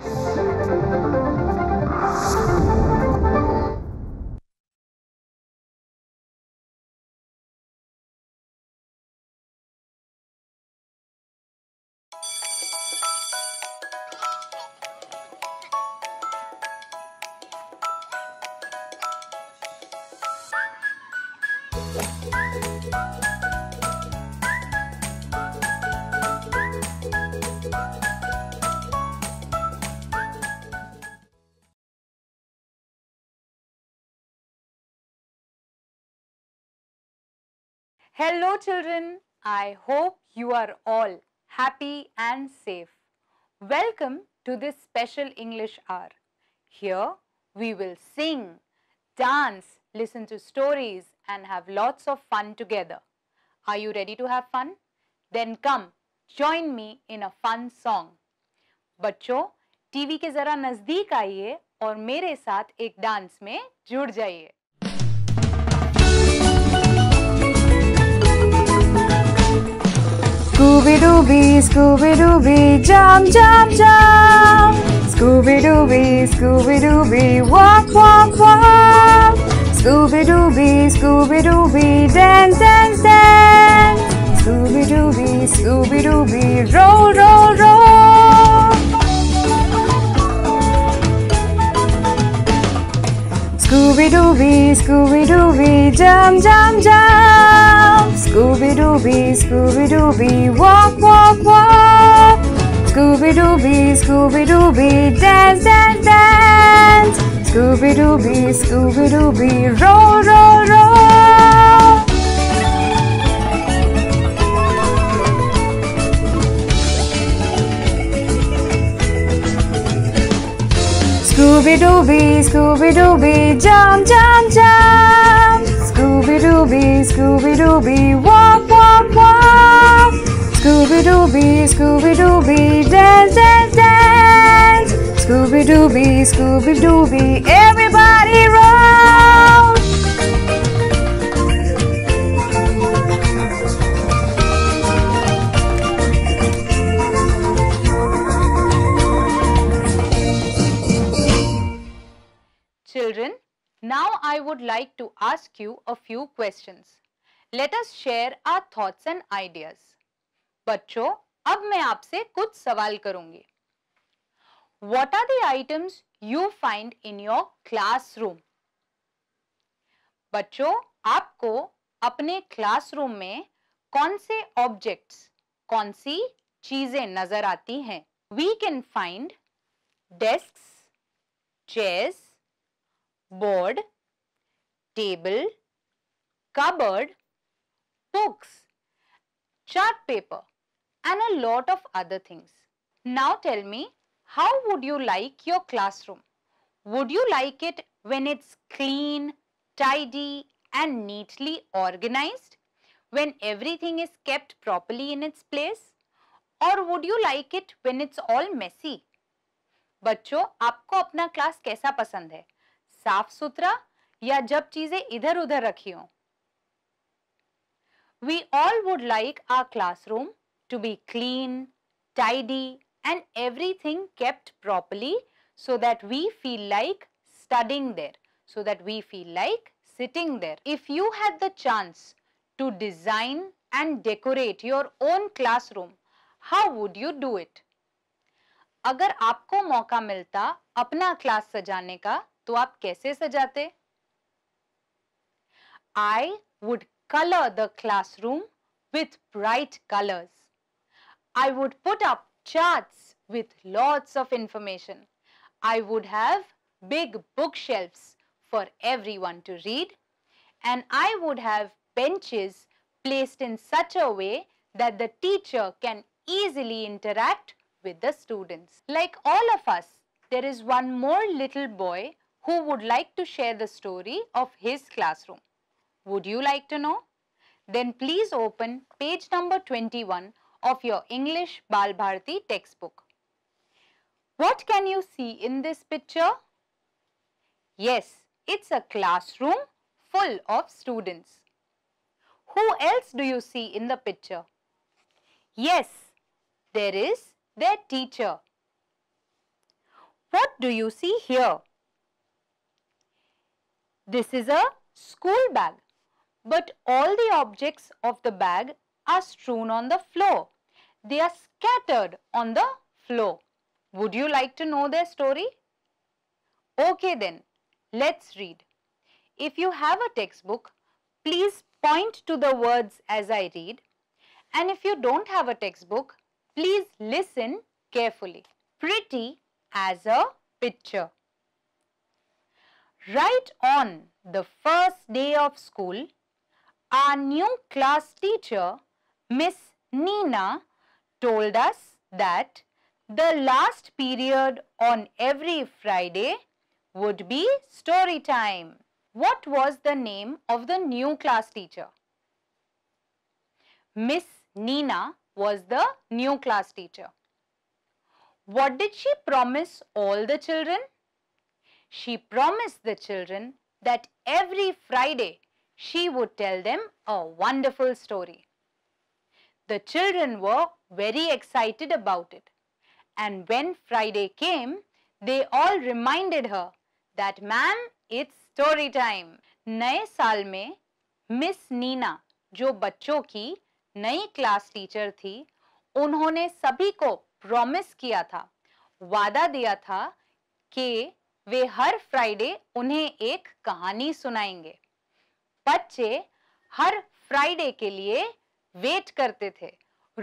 Thank you. Hello children, I hope you are all happy and safe. Welcome to this special English hour. Here we will sing, dance, listen to stories and have lots of fun together. Are you ready to have fun? Then come, join me in a fun song. बच्चों TV के ज़रा नज़दीक आइए और मेरे साथ एक dance में जुड़ जाइए Scooby Dooby, Scooby Dooby, jump, jump, jump. Scooby Dooby, Scooby Dooby, walk, walk, walk. Scooby Dooby, Scooby Dooby, dance, dance, dance. Scooby Dooby, Scooby Dooby, roll, roll, roll. Scooby Dooby, Scooby Dooby, jump, jump, jump. Scooby Dooby, Scooby Dooby, walk, walk, walk. Scooby Dooby, Scooby Dooby, dance, dance, dance. Scooby Dooby, Scooby Dooby, roll, roll, roll. Scooby Dooby, Scooby Dooby, jump, jump, jump. Scooby Dooby, Scooby Dooby, walk, walk, walk. Scooby Dooby, Scooby Dooby, dance, dance, dance. Scooby Dooby, Scooby Dooby, everybody run. would like to ask you a few questions. Let us share our thoughts and ideas. बच्चों अब मैं आपसे कुछ सवाल करूंगी What are the items you find in your classroom? बच्चों आपको अपने क्लासरूम में कौन से ऑब्जेक्ट्स कौन सी चीजें नजर आती हैं We can find desks, chairs, board, table, cupboard, books, chart paper and a lot of other things. Now tell me, how would you like your classroom? Would you like it when it's clean, tidy and neatly organized? When everything is kept properly in its place? or would you like it when it's all messy? बच्चों आपको अपना class कैसा पसंद है साफ सुथरा या जब चीजें इधर उधर रखी हो we all would like our classroom to be clean tidy and एवरी थिंग kept properly so that we feel like studying there so that we feel like sitting there if you have the chance to design and decorate your own classroom how would you do it अगर आपको मौका मिलता अपना class सजाने का तो आप कैसे सजाते I would color the classroom with bright colors. I would put up charts with lots of information. I would have big bookshelves for everyone to read and I would have benches placed in such a way that the teacher can easily interact with the students. Like all of us, there is one more little boy who would like to share the story of his classroom. Would you like to know? Then please open page number 21 of your English Bal Bharati textbook. What can you see in this picture? Yes, it's a classroom full of students. Who else do you see in the picture? Yes, there is their teacher. What do you see here? This is a school bag but all the objects of the bag are strewn on the floor. They are scattered on the floor. Would you like to know their story? Okay then, let's read. If you have a textbook, please point to the words as I read. And if you don't have a textbook, please listen carefully. Pretty as a picture. Right on the first day of school, our new class teacher, Miss Nina, told us that the last period on every Friday would be story time. What was the name of the new class teacher? Miss Nina was the new class teacher. What did she promise all the children? She promised the children that every Friday she would tell them a wonderful story. The children were very excited about it. And when Friday came, they all reminded her that ma'am, it's story time. नए साल में miss Neena जो बच्चों की नई class teacher थी उन्होंने सभी को प्रॉमिस किया था वादा दिया था कि वे हर फ्राइडे उन्हें एक कहानी सुनाएंगे बच्चे हर फ्राइडे के लिए वेट करते थे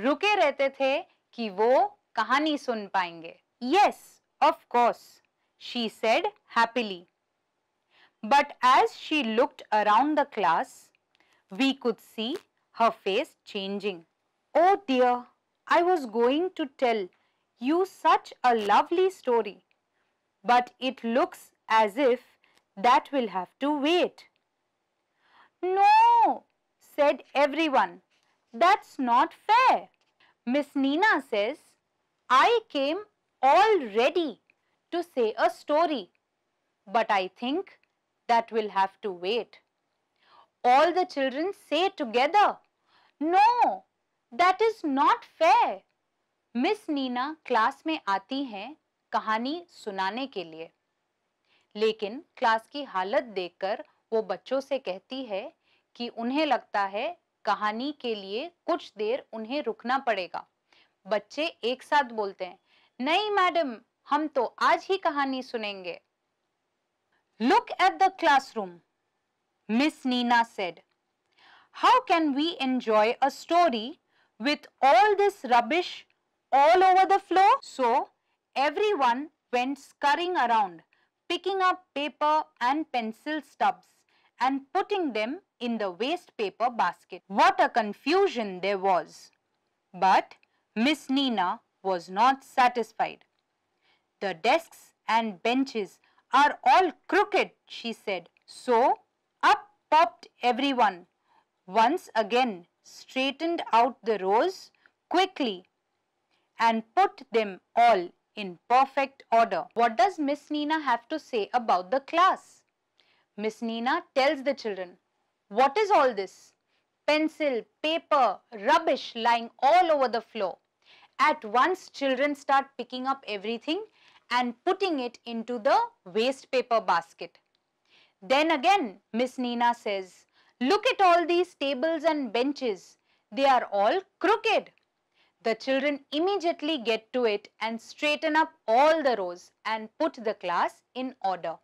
रुके रहते थे कि वो कहानी सुन पाएंगे yes of course she said happily but as she looked around the class we could see her face changing oh dear I was going to tell you such a lovely story but it looks as if that will have to wait said everyone. That's not fair. Miss neena says, I came all ready to say a story, but I think that will have to wait. All the children say together, No, that is not fair. miss neena class mein aati hain kahani sunane ke liye lekin class ki halat dekhkar wo bachcho se kehti hai कि उन्हें लगता है कहानी के लिए कुछ देर उन्हें रुकना पड़ेगा बच्चे एक साथ बोलते हैं नहीं मैडम हम तो आज ही कहानी सुनेंगे look at the room Miss Nina said how can we enjoy a story with all this rubbish all over the floor so everyone went scurrying around picking up paper and pencil stubs and putting them in the waste paper basket. What a confusion there was. But Miss Nina was not satisfied. The desks and benches are all crooked, she said. So up popped everyone. Once again straightened out the rows quickly and put them all in perfect order. What does Miss Nina have to say about the class? Miss Nina tells the children, what is all this? Pencil, paper, rubbish lying all over the floor. At once children start picking up everything and putting it into the waste paper basket. Then again Miss Nina says, look at all these tables and benches. They are all crooked. The children immediately get to it and straighten up all the rows and put the class in order.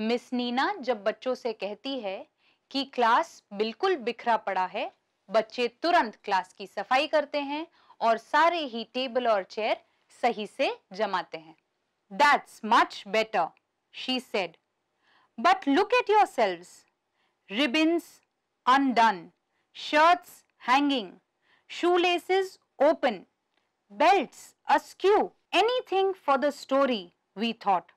Miss Nina जब बच्चों से कहती है कि class बिल्कुल बिखरा पड़ा है बच्चे तुरंत क्लास की सफाई करते हैं और सारे ही टेबल और चेयर सही से जमाते हैं that's much better she said but look at yourselves ribbons undone shirts hanging shoelaces open askew anything for the story we thought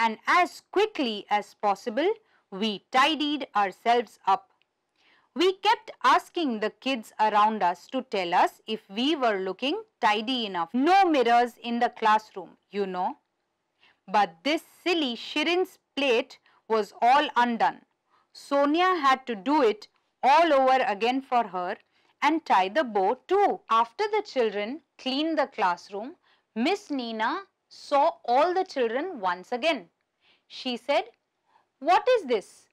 and as quickly as possible We tidied ourselves up. We kept asking the kids around us to tell us if we were looking tidy enough. No mirrors in the classroom, you know. But this silly Shirin's plate was all undone. Sonia had to do it all over again for her and tie the bow too. After the children cleaned the classroom, Miss Nina saw all the children once again. She said, What is this?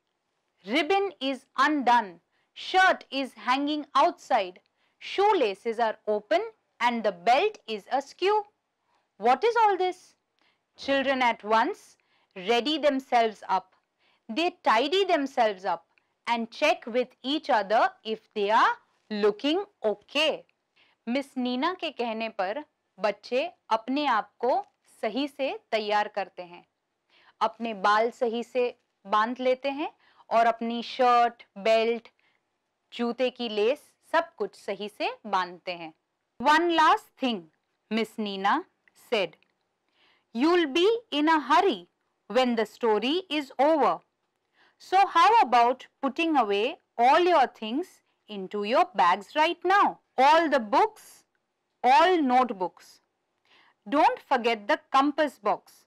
Ribbon is undone, shirt is hanging outside, shoelaces are open and the belt is askew. What is all this? Children at once ready themselves up. They tidy themselves up and check with each other if they are looking okay. miss Nina ke kehne par बच्चे apne aap ko sahi se तैयार karte hain अपने बाल सही से बांध लेते हैं और अपनी शर्ट बेल्ट जूते की लेस सब कुछ सही से बांधते हैं one last thing Miss Nina said you'll be in hurry when the story is over so how about putting away all your things into your bag right now all the books all notebooks don't forget the compass box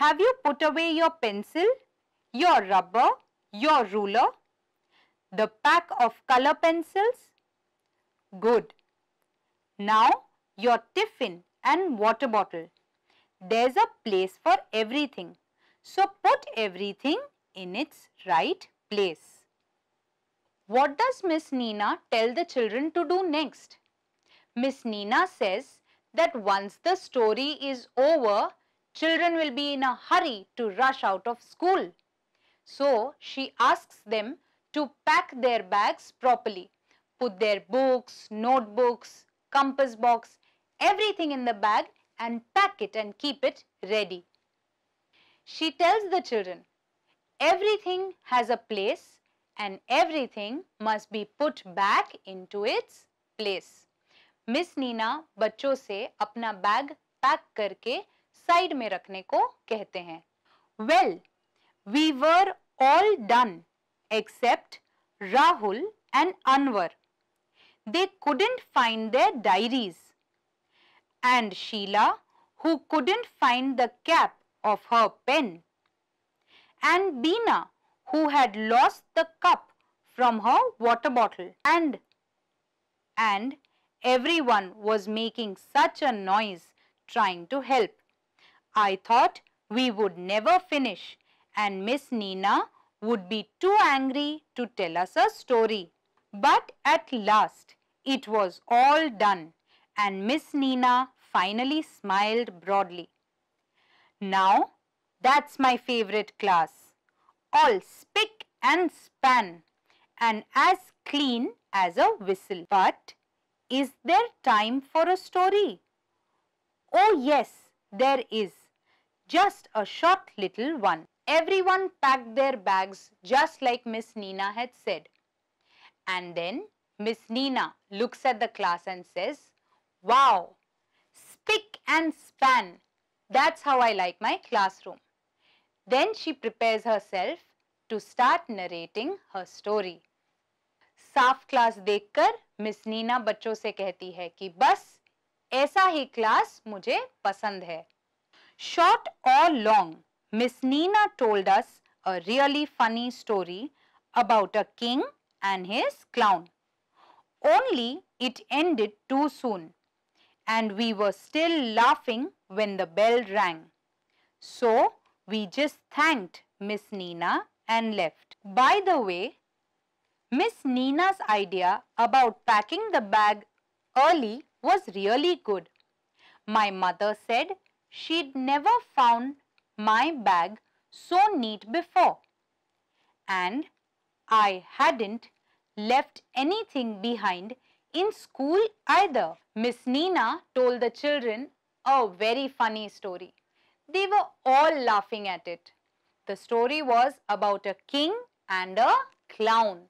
have you put away your pencil your rubber, your ruler, the pack of color pencils. Good. Now your tiffin and water bottle. There's a place for everything. So put everything in its right place. What does Miss Nina tell the children to do next? Miss Nina says that once the story is over, children will be in a hurry to rush out of school. So she asks them to pack their bags properly, put their books, notebooks, compass box, everything in the bag and pack it and keep it ready. She tells the children, everything has a place and everything must be put back into its place. Miss Nina बच्चों से अपना bag pack करके side में रखने को कहते हैं well, we were all done except Rahul and Anwar. They couldn't find their diaries. And Sheila, who couldn't find the cap of her pen. And Bina, who had lost the cup from her water bottle. And, and everyone was making such a noise trying to help. I thought we would never finish and Miss Nina would be too angry to tell us a story. But at last, it was all done and Miss Nina finally smiled broadly. Now, that's my favorite class. All spick and span and as clean as a whistle. But is there time for a story? Oh yes, there is. Just a short little one. Everyone packed their bags just like Miss Nina had said. And then Miss Nina looks at the class and says, Wow, spick and span. That's how I like my classroom. Then she prepares herself to start narrating her story. साफ class dekkar Miss Nina bacho se कहती hai ki bas, ऐसा hi class mujhe pasand hai. Short or long. Miss Nina told us a really funny story about a king and his clown. Only it ended too soon and we were still laughing when the bell rang. So we just thanked Miss Nina and left. By the way, Miss Nina's idea about packing the bag early was really good. My mother said she'd never found my bag so neat before. And I hadn't left anything behind in school either. Miss Nina told the children a very funny story. They were all laughing at it. The story was about a king and a clown.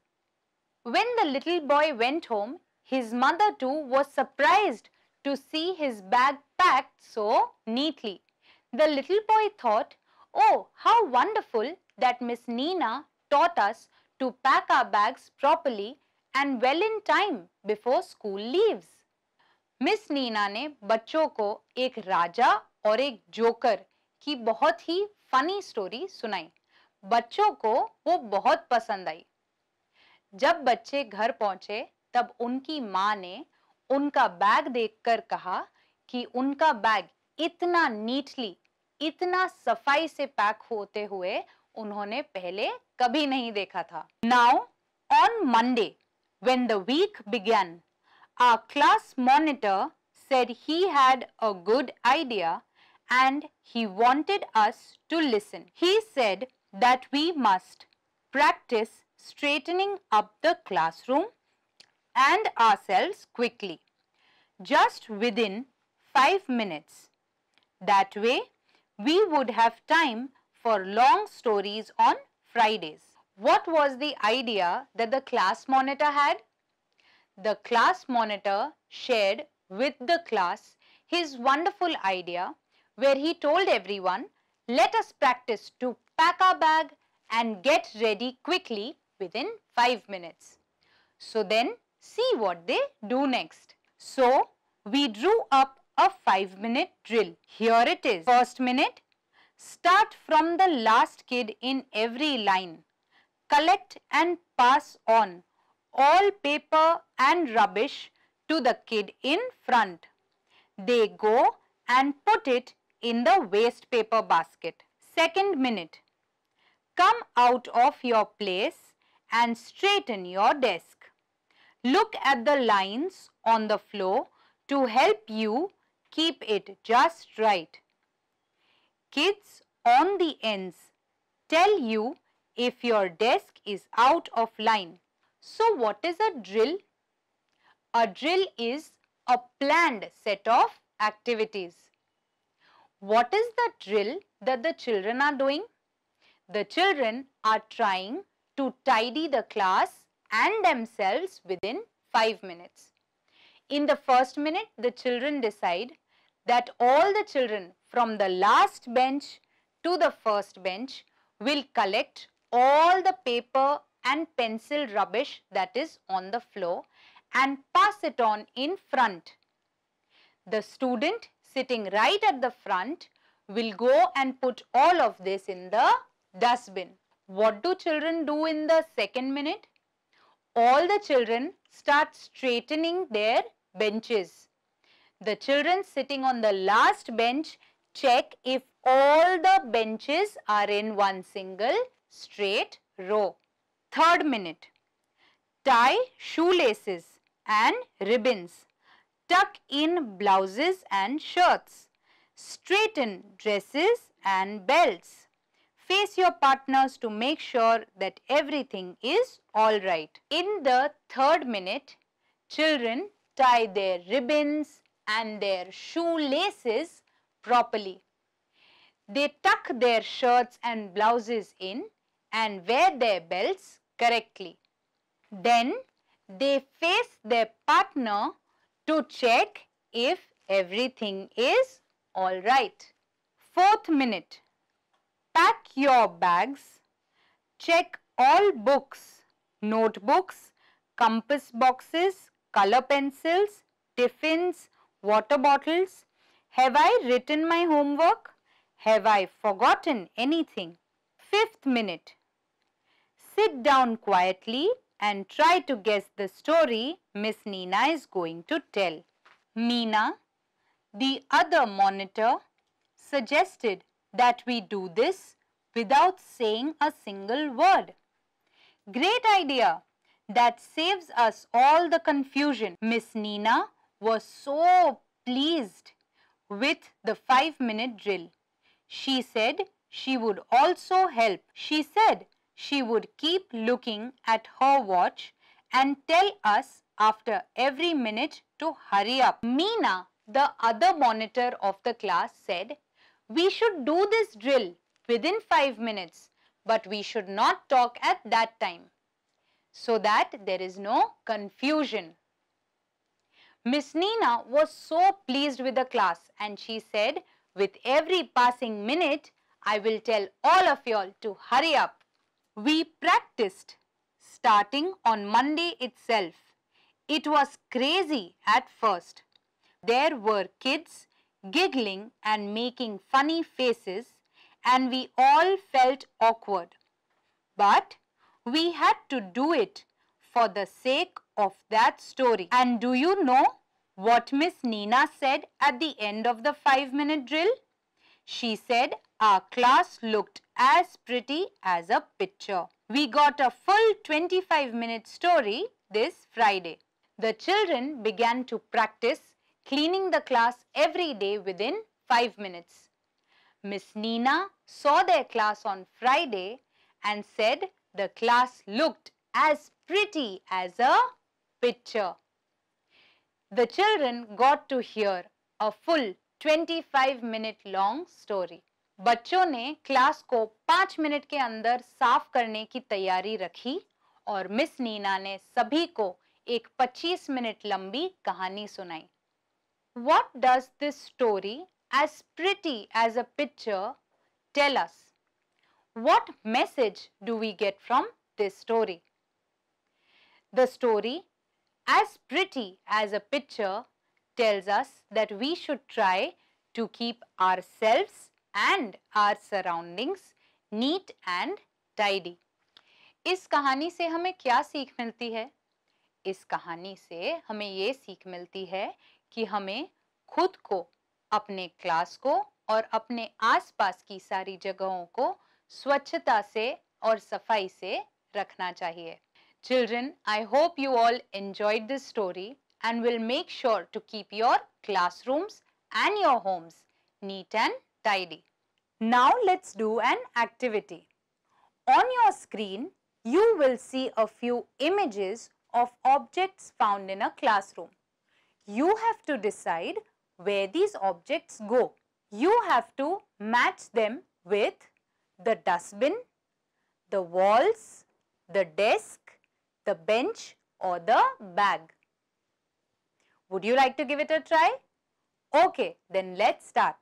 When the little boy went home, his mother too was surprised to see his bag packed so neatly. The little boy thought, oh, how wonderful that Miss Nina taught us to pack our bags properly and well in time before school leaves. Miss Nina ने बच्चों को एक राजा और एक joker की बहुत ही funny story सुनाई बच्चों को वो बहुत पसंद आई जब बच्चे घर पहुंचे तब उनकी माँ ने उनका बैग देखकर कहा कि उनका बैग इतना नीटली इतना सफाई से पैक होते हुए उन्होंने पहले कभी नहीं देखा था now on Monday when the week began a class monitor said he had a good idea and he wanted us to listen he said that we must practise straightening up the classroom and ourselves quickly just within five minutes that way We would have time for long stories on Fridays. What was the idea that the class monitor had? The class monitor shared with the class his wonderful idea where he told everyone, let us practice to pack our bag and get ready quickly within 5 minutes. So then see what they do next. So we drew up a 5 minute drill. Here it is. First minute, start from the last kid in every line. Collect and pass on all paper and rubbish to the kid in front. They go and put it in the waste paper basket. Second minute, come out of your place and straighten your desk. Look at the lines on the floor to help you keep it just right. Kids on the ends tell you if your desk is out of line. So what is a drill? A drill is a planned set of activities. What is the drill that the children are doing? The children are trying to tidy the class and themselves within 5 minutes. In the first minute, the children decide that all the children from the last bench to the first bench will collect all the paper and pencil rubbish that is on the floor and pass it on in front. The student sitting right at the front will go and put all of this in the dustbin. What do children do in the second minute? All the children start straightening their benches. The children sitting on the last bench check if all the benches are in one single straight row. Third minute. Tie shoelaces and ribbons. Tuck in blouses and shirts. Straighten dresses and belts. Face your partners to make sure that everything is alright. In the third minute, children tie their ribbons, and their shoelaces properly. They tuck their shirts and blouses in and wear their belts correctly. Then they face their partner to check if everything is alright. Fourth minute, pack your bags, check all books, notebooks, compass boxes, color pencils, tiffins, water bottles? Have I written my homework? Have I forgotten anything? Fifth minute. Sit down quietly and try to guess the story Miss Nina is going to tell. Nina, the other monitor, suggested that we do this without saying a single word. Great idea! That saves us all the confusion. Miss Nina was so pleased with the five minute drill. She said she would also help. She said she would keep looking at her watch and tell us after every minute to hurry up. Meena, the other monitor of the class said, we should do this drill within 5 minutes but we should not talk at that time so that there is no confusion. Miss Nina was so pleased with the class and she said, with every passing minute, I will tell all of y'all to hurry up. We practiced starting on Monday itself. It was crazy at first. There were kids giggling and making funny faces and we all felt awkward. But we had to do it for the sake of that story. And do you know what Miss Nina said at the end of the 5 minute drill? She said our class looked as pretty as a picture. We got a full 25 minute story this Friday. The children began to practice cleaning the class every day within 5 minutes. Miss Nina saw their class on Friday and said the class looked as pretty as a picture. The children got to hear a full 25 minute long story बच्चों ने class को पांच minute के अंदर साफ करने की तैयारी रखी और मिस नीना ने सभी को एक 25 मिनट लंबी कहानी सुनाई what does this story as pretty as a picture tell us what message do we get from this story the story as pretty as a picture tells us that we should try to keep ourselves and our surroundings neat and tidy. इस कहानी से हमें क्या सीख मिलती है इस कहानी से हमें ये सीख मिलती है कि हमें खुद को अपने क्लास को और अपने आसपास की सारी जगहों को स्वच्छता से और सफाई से रखना चाहिए Children, I hope you all enjoyed this story and will make sure to keep your classrooms and your homes neat and tidy. Now let's do an activity. On your screen, you will see a few images of objects found in a classroom. You have to decide where these objects go. You have to match them with the dustbin, the walls, the desk, the bench or the bag. Would you like to give it a try? Okay, then let's start.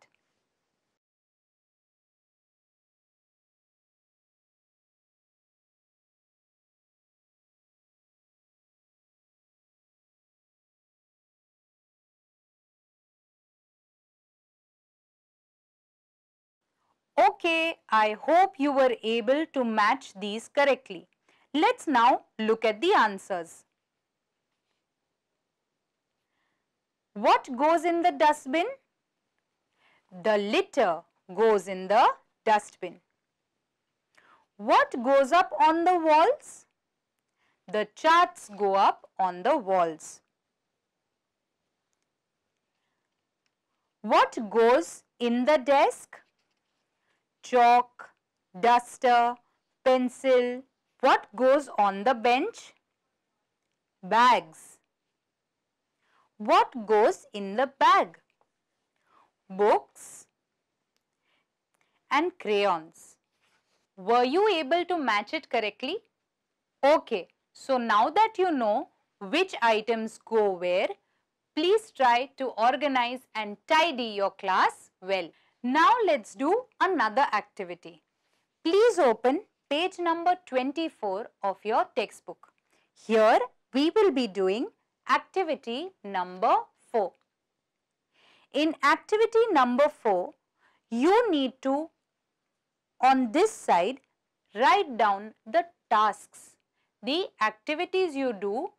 Okay, I hope you were able to match these correctly. Let's now look at the answers. What goes in the dustbin? The litter goes in the dustbin. What goes up on the walls? The charts go up on the walls. What goes in the desk? Chalk, duster, pencil, what goes on the bench? Bags. What goes in the bag? Books and crayons. Were you able to match it correctly? Okay, so now that you know which items go where, please try to organize and tidy your class well. Now let's do another activity. Please open page number 24 of your textbook. Here we will be doing activity number 4. In activity number 4, you need to on this side write down the tasks, the activities you do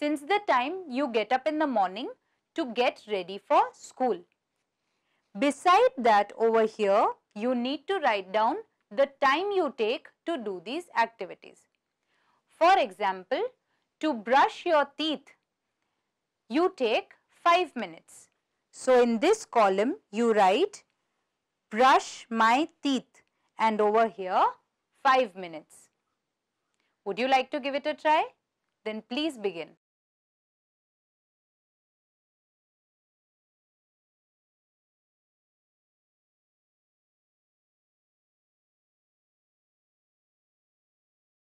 since the time you get up in the morning to get ready for school. Beside that over here, you need to write down the time you take to do these activities. For example, to brush your teeth, you take 5 minutes. So, in this column, you write brush my teeth and over here 5 minutes. Would you like to give it a try? Then please begin.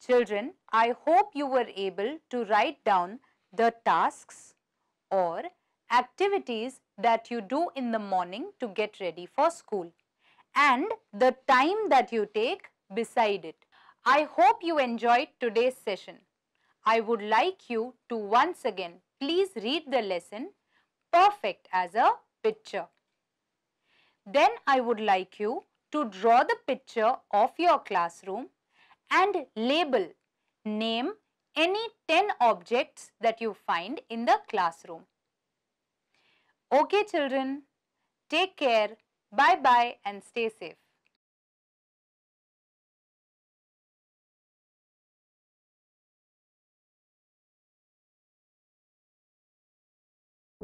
Children, I hope you were able to write down the tasks or activities that you do in the morning to get ready for school and the time that you take beside it. I hope you enjoyed today's session. I would like you to once again please read the lesson perfect as a picture. Then I would like you to draw the picture of your classroom and label. Name any 10 objects that you find in the classroom. Okay children, take care, bye-bye and stay safe.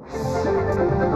Thank you.